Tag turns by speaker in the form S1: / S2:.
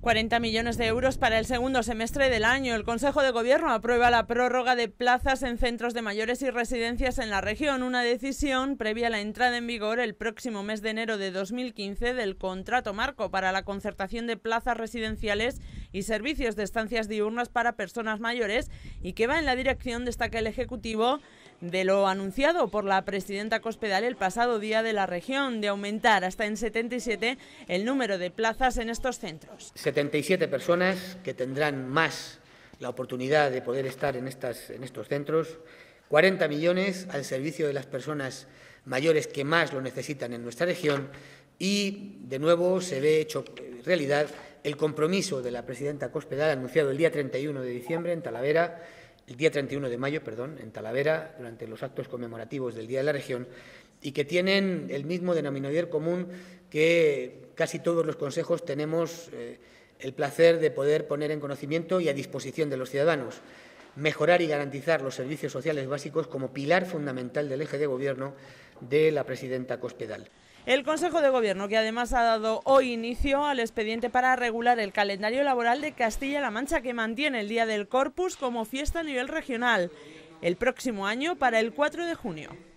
S1: 40 millones de euros para el segundo semestre del año. El Consejo de Gobierno aprueba la prórroga de plazas en centros de mayores y residencias en la región, una decisión previa a la entrada en vigor el próximo mes de enero de 2015 del contrato marco para la concertación de plazas residenciales y servicios de estancias diurnas para personas mayores y que va en la dirección, destaca el Ejecutivo, de lo anunciado por la presidenta Cospedal el pasado día de la región, de aumentar hasta en 77 el número de plazas en estos centros.
S2: 77 personas que tendrán más la oportunidad de poder estar en, estas, en estos centros, 40 millones al servicio de las personas mayores que más lo necesitan en nuestra región y, de nuevo, se ve hecho realidad el compromiso de la presidenta Cospedal anunciado el día 31 de diciembre en Talavera, el día 31 de mayo, perdón, en Talavera, durante los actos conmemorativos del Día de la Región, y que tienen el mismo denominador común que casi todos los consejos tenemos eh, el placer de poder poner en conocimiento y a disposición de los ciudadanos mejorar y garantizar los servicios sociales básicos como pilar fundamental del eje de gobierno de la presidenta Cospedal.
S1: El Consejo de Gobierno, que además ha dado hoy inicio al expediente para regular el calendario laboral de Castilla-La Mancha, que mantiene el Día del Corpus como fiesta a nivel regional, el próximo año para el 4 de junio.